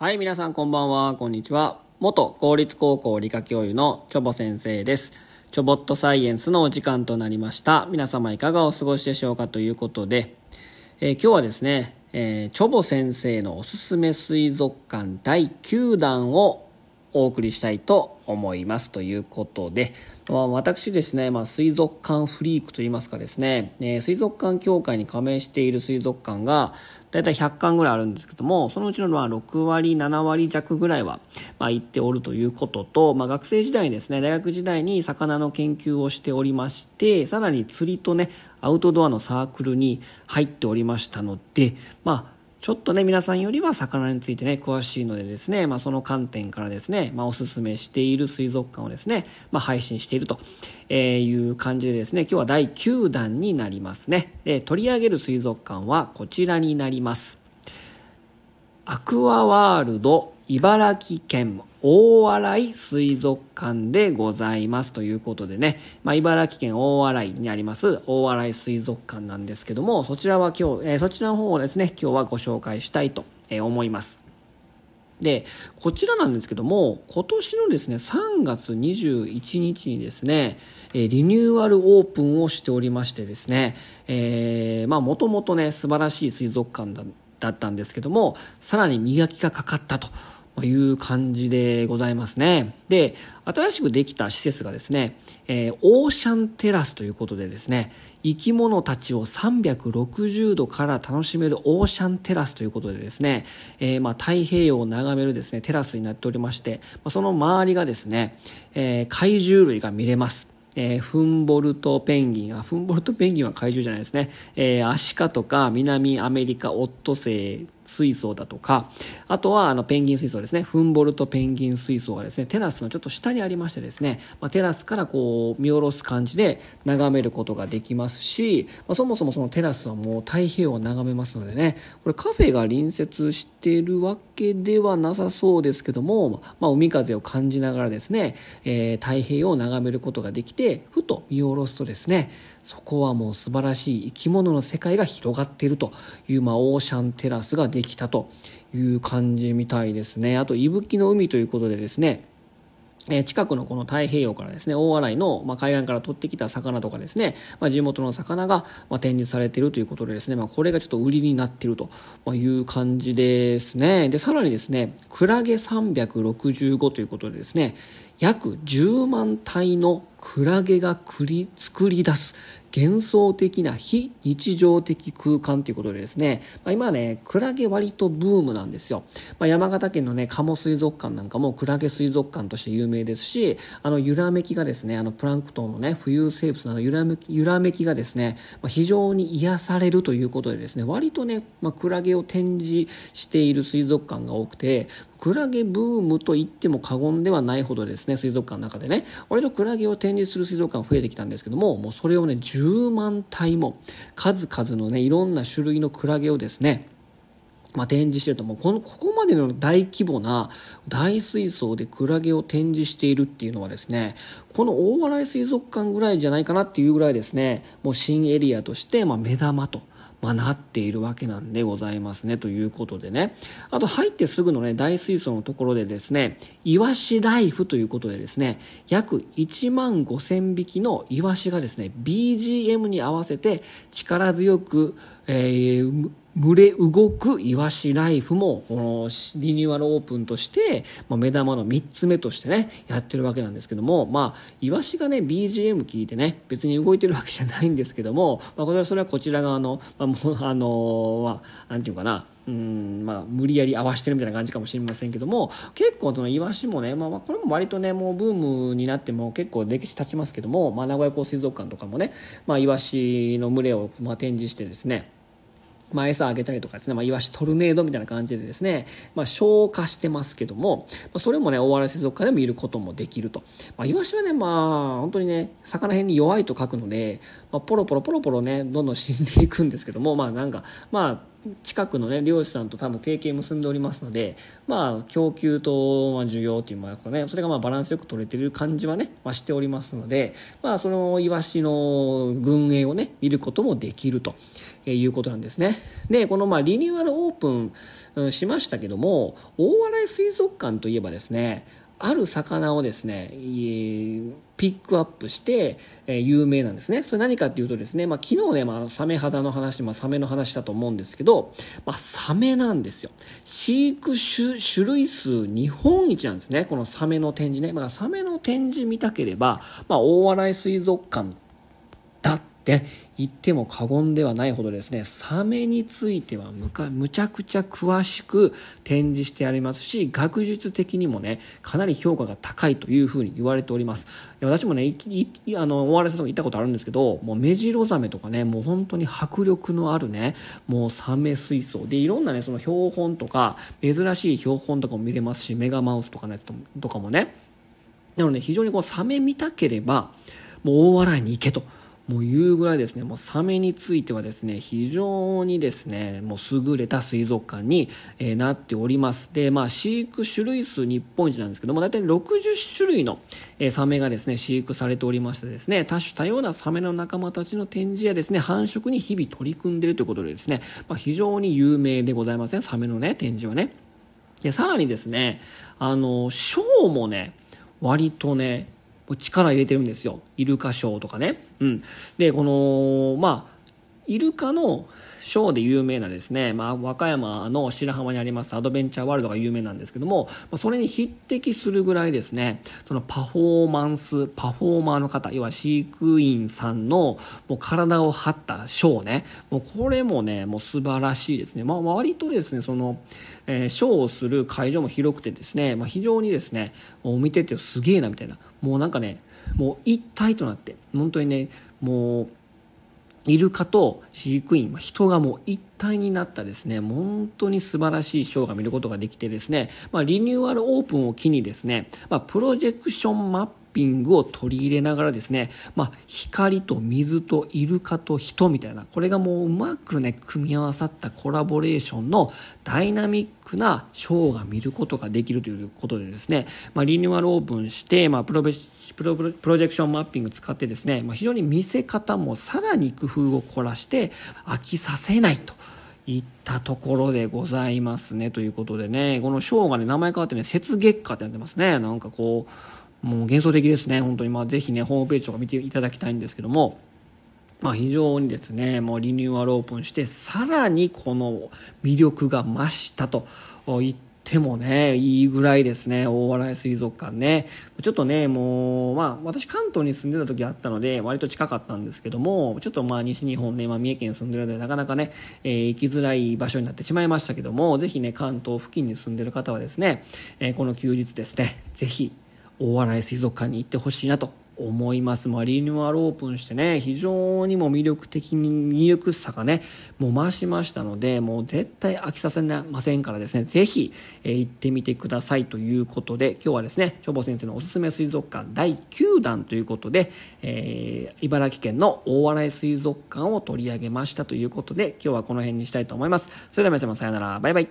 はい、皆さんこんばんは、こんにちは。元公立高校理科教諭のチョボ先生です。チョボットサイエンスのお時間となりました。皆様いかがお過ごしでしょうかということで、えー、今日はですね、えー、チョボ先生のおすすめ水族館第9弾をお送りしたいと思います。ということで、まあ、私ですね、まあ、水族館フリークといいますかですね、えー、水族館協会に加盟している水族館が、だいたい100館ぐらいあるんですけども、そのうちのまあ6割、7割弱ぐらいは、まあ、行っておるということと、まあ、学生時代にですね、大学時代に魚の研究をしておりまして、さらに釣りとね、アウトドアのサークルに入っておりましたので、まあ、ちょっとね、皆さんよりは魚についてね、詳しいのでですね、まあその観点からですね、まあおすすめしている水族館をですね、まあ配信しているという感じでですね、今日は第9弾になりますね。で、取り上げる水族館はこちらになります。アクアワールド茨城県大洗水族館でございますということでね、まあ、茨城県大洗にあります大洗水族館なんですけども、そちらは今日、えー、そちらの方をですね、今日はご紹介したいと思います。で、こちらなんですけども、今年のですね、3月21日にですね、えリニューアルオープンをしておりましてですね、えまあ、もともとね、素晴らしい水族館だったんですけども、さらに磨きがかかったと。いう感じでございますね。で、新しくできた施設がですね、えー、オーシャンテラスということでですね、生き物たちを360度から楽しめるオーシャンテラスということでですね、えー、まあ太平洋を眺めるですね、テラスになっておりまして、その周りがですね、えー、怪獣類が見れます。えー、フンボルトペンギン、あ、フンボルトペンギンは怪獣じゃないですね。えー、アシカとか南アメリカオットセイ水槽だとか、あとはあのペンギン水槽ですね、フンボルトペンギン水槽がですね、テラスのちょっと下にありましてですね、まあ、テラスからこう見下ろす感じで眺めることができますし、まあ、そもそもそのテラスはもう太平洋を眺めますのでね、これカフェが隣接しているわけではなさそうですけども、まあ、海風を感じながらですね、えー、太平洋を眺めることができて、ふと見下ろすとですね、そこはもう素晴らしい生き物の世界が広がっているという、まあ、オーシャンテラスがでできたという感じみたいですね。あと、伊吹の海ということでですね、え近くのこの太平洋からですね、大洗の、ま海岸から取ってきた魚とかですね、まあ、地元の魚が、ま展示されているということでですね、まあ、これがちょっと売りになっているという感じですね。で、さらにですね、クラゲ365ということでですね、約10万体のクラゲが作り出す幻想的な非日常的空間ということでですね、まあ、今ね、クラゲ割とブームなんですよ。まあ、山形県のね、鴨水族館なんかもクラゲ水族館として有名ですし、あの、揺らめきがですね、あの、プランクトンのね、浮遊生物などゆらめき、らめきがですね、まあ、非常に癒されるということでですね、割とね、まクラゲを展示している水族館が多くて、クラゲブームと言っても過言ではないほどですね、水族館の中でね、割とクラゲを展示する水族館増えてきたんですけども、もうそれをね、10万体も、数々のね、いろんな種類のクラゲをですね、まあ、展示してるともうこのここまでの大規模な大水槽でクラゲを展示しているっていうのはですねこの大洗水族館ぐらいじゃないかなっていうぐらいですねもう新エリアとして、まあ、目玉とまあ、なっているわけなんでございますねということでねあと入ってすぐのね大水槽のところでですねイワシライフということでですね約1万5000匹のイワシがですね BGM に合わせて力強く、えー群れ動くイワシライフも、このリニューアルオープンとして、まあ、目玉の3つ目としてね、やってるわけなんですけども、まあ、イワシがね、BGM 聞いてね、別に動いてるわけじゃないんですけども、まあ、これはそれはこちら側の、まあ、もう、あのまあ、なんていうかな、うんまあ、無理やり合わしてるみたいな感じかもしれませんけども結構そのイワシもね、まあ、これも割とねもうブームになっても結構歴史経ちますけども、まあ、名古屋港水族館とかもね、まあ、イワシの群れをま展示してですねまあ、餌あげたりとかですね、まあ、イワシトルネードみたいな感じでですね、まあ、消化してますけども、まあ、それもね、大原水族館でも見ることもできると。まあ、イワシはね、まあ、本当にね、魚辺に弱いと書くので、まあ、ポロポロポロポロね、どんどん死んでいくんですけども、まあ、なんか、まあ、近くのね漁師さんと多分提携結んでおりますのでまあ供給と、ま需要といいますかねそれがまあバランスよく取れてる感じはね、まあ、しておりますのでまあそのイワシの群営をね見ることもできるということなんですねでこのまあリニューアルオープンしましたけども大洗水族館といえばですねある魚をですね、ピックアップして、え有名なんですね。それ何かっていうとですね、まあ、昨日ね、まあ、サメ肌の話、まあ、サメの話したと思うんですけど、まあ、サメなんですよ。飼育種種類数日本一なんですね。このサメの展示ね。まあ、サメの展示見たければ、まあ、大洗水族館だっって言っても過言ではないほどですね、サメについてはむかむちゃくちゃ詳しく展示してありますし、学術的にもね、かなり評価が高いというふうに言われております。私もね、あの、終わらせとか行ったことあるんですけど、もうメジロザメとかね、もう本当に迫力のあるね、もうサメ水槽で、いろんなね、その標本とか、珍しい標本とかも見れますし、メガマウスとかのやつとかもね、なので非常にこうサメ見たければ、もう大笑いに行けともう言うぐらいですね、もうサメについてはですね、非常にですね、もう優れた水族館に、えなっております。で、まあ、飼育種類数日本一なんですけども、大体60種類の、えサメがですね、飼育されておりましてですね、多種多様なサメの仲間たちの展示やですね、繁殖に日々取り組んでいるということでですね、まあ、非常に有名でございません、ね、サメのね、展示はね。で、さらにですね、あの、ショーもね、割とね、力入れてるんですよ。イルカショーとかね。うん。で、この、まあ、イルカのショーで有名なですね、まあ、和歌山の白浜にありますアドベンチャーワールドが有名なんですけども、それに匹敵するぐらいですね、そのパフォーマンス、パフォーマーの方、要は飼育員さんのもう体を張ったショーね、もうこれもね、もう素晴らしいですね。まあ、割とですね、その、えー、ショーをする会場も広くてですね、まあ、非常にですね、見ててすげえなみたいな、もうなんかね、もう一体となって、本当にね、もう、イルカと飼育員、人がもう一体になったですね、本当に素晴らしいショーが見ることができてですね、まあ、リニューアルオープンを機にですね、まあ、プロジェクションマップピングを取り入れながらですね、まあ、光と水とイルカと人みたいな、これがもううまくね、組み合わさったコラボレーションのダイナミックなショーが見ることができるということでですね、まあ、リニューアルオープンして、まあ、プロプロジェクションマッピング使ってですね、まあ、非常に見せ方もさらに工夫を凝らして飽きさせないと。いったところでございますね。ということでね、このショーがね、名前変わってね、雪月花ってなってますね。なんかこう、もう幻想的ですね、本当に。まあ、ぜひね、ホームページとか見ていただきたいんですけども、まあ、非常にですね、もうリニューアルオープンして、さらにこの魅力が増したと言ってもね、いいぐらいですね、大洗水族館ね。ちょっとね、もう、まあ、私関東に住んでた時あったので、割と近かったんですけども、ちょっとまあ、西日本ね、まあ、三重県住んでるので、なかなかね、えー、行きづらい場所になってしまいましたけども、ぜひね、関東付近に住んでる方はですね、えー、この休日ですね、ぜひ大洗水族館に行ってほしいなと思います。まあ、リニューアルオープンしてね、非常にも魅力的に、魅力さがね、もう増しましたので、もう絶対飽きさせませんからですね、ぜひ、えー、行ってみてくださいということで、今日はですね、消防先生のおすすめ水族館第9弾ということで、えー、茨城県の大洗水族館を取り上げましたということで、今日はこの辺にしたいと思います。それでは皆様さよなら、バイバイ。